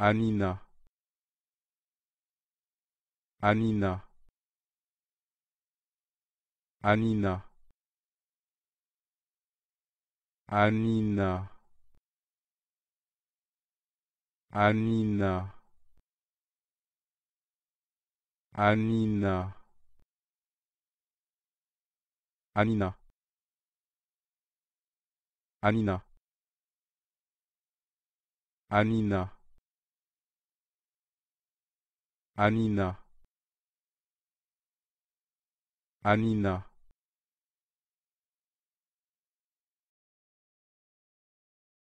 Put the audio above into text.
Anina Anina Anina Anina Anina Anina Anina Anina Anina Anina Anina.